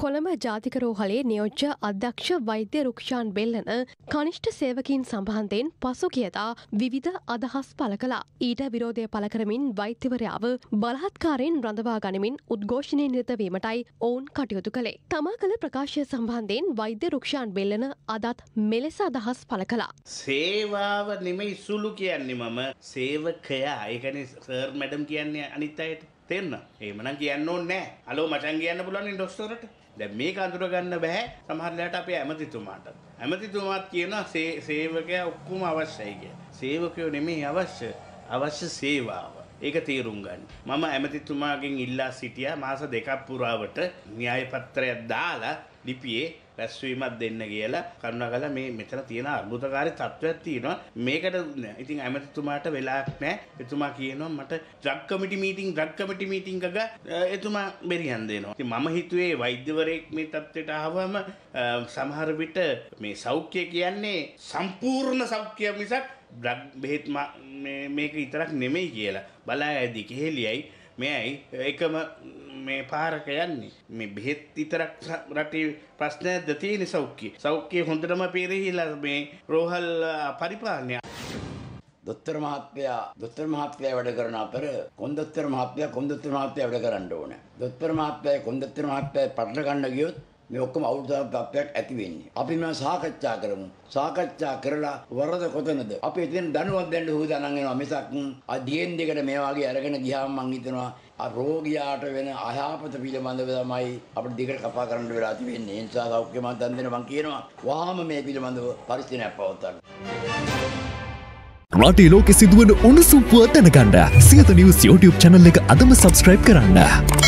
කොළඹ ජාතික රෝහලේ නියෝජ්‍ය අධ්‍යක්ෂ වෛද්‍ය රුක්ෂාන් බෙල්ලන කනිෂ්ඨ සේවකින් සම්බන්ධයෙන් පසු කියතා විවිධ අදහස් පළ කළා. ඊට විරෝධය පළ කරමින් වෛද්‍යවරයාව බලහත්කාරයෙන් රඳවා ගනිමින් උද්ඝෝෂණය නිරතවීමටයි ඔවුන් කටයුතු කළේ. තමා කළ ප්‍රකාශය සම්බන්ධයෙන් වෛද්‍ය රුක්ෂාන් බෙල්ලන අදත් මෙලෙස අදහස් පළ කළා. සේවාව නෙමෙයි සුළු කියන්නේ මම සේවකයා. ඒ කියන්නේ සර් මැඩම් කියන්නේ අනිත් අයට තේන්න ඒමනම් කියන්න ඕනේ නැහැ. අලෝ මචං කියන්න පුළුවන් ඉන්ඩොස්තරට. දැන් මේක අඳුර ගන්න බෑ සමහරලාට අපේ ඇමතිතුමාට. ඇමතිතුමාත් කියනවා සේවකයා ඔක්කොම අවශ්‍යයි කියලා. සේවකයෝ නෙමෙයි අවශ්‍ය අවශ්‍ය සේවාව. ඒක තේරුම් ගන්න. මම ඇමතිතුමාගෙන් ඉල්ලා සිටියා මාස දෙකක් පුරාවට න්‍යාය පත්‍රයක් දාලා ලිපියේ රැස්වීමක් දෙන්න කියලා කරුණාකරලා මේ මෙතන තියෙන අර්බුදකාරී තත්ත්වයක් තියෙනවා. මේකට ඉතින් ඇමතිතුමාට වෙලාවක් නැහැ. එතුමා කියනවා මට drug committee meeting drug committee meeting ගග එතුමා බෙරියන් දෙනවා. ඉතින් මම හිතුවේ වෛද්‍යවරයෙක් මේ තත්ත්වයට ආවම සමහර විට මේ සෞඛ්‍ය කියන්නේ සම්පූර්ණ සෞඛ්‍ය මිසක් ඩ්‍රග් බෙහෙත් මේක විතරක් නෙමෙයි කියලා. බලා ඇදී කෙහෙලියයි මෙයයි එකම මේ පාරක යන්නේ මේ බෙහෙත් විතරක් රටේ ප්‍රශ්නයක්ද තියෙන්නේ සෞඛ්‍ය සෞඛ්‍ය හොඳටම පෙරහිලා මේ රෝහල් පරිපාලනය දොස්තර මහත්තයා දොස්තර මහත්තයා වැඩ කරන අතර කොන්දොස්තර මහත්තයා කොන්දොස්තර මහත්තයා වැඩ කරන්න ඕන දොස්තර මහත්තයා කොන්දොස්තර මහත්තයා පටල ගන්න ගියොත් මේ ඔක්කොම අවුල්දාන තත්ත්වයක් ඇති වෙන්නේ. අපි මේවා සාකච්ඡා කරමු. සාකච්ඡා කරලා වරද කොතනද? අපි එතෙන් දැනුවත් දෙන්න හොදනන් වෙනවා. මිසක් අධියෙන් දෙකට මේ වගේ අරගෙන ගියාම මං හිතනවා ආ රෝගියාට වෙන අයහපත පිළිබඳව තමයි අපිට දෙකට කපා කරන්න වෙලා තියෙන්නේ. ඒ නිසා සෞඛ්‍ය මන්ත්‍රණ දෙන මං කියනවා වහාම මේ පිළිබඳව පරිශීලනයක් පවත්වන්න. රටේ ලෝකෙ සිදුවන උණුසුම් පුව දැනගන්න සියත නිවුස් YouTube channel එක අදම subscribe කරන්න.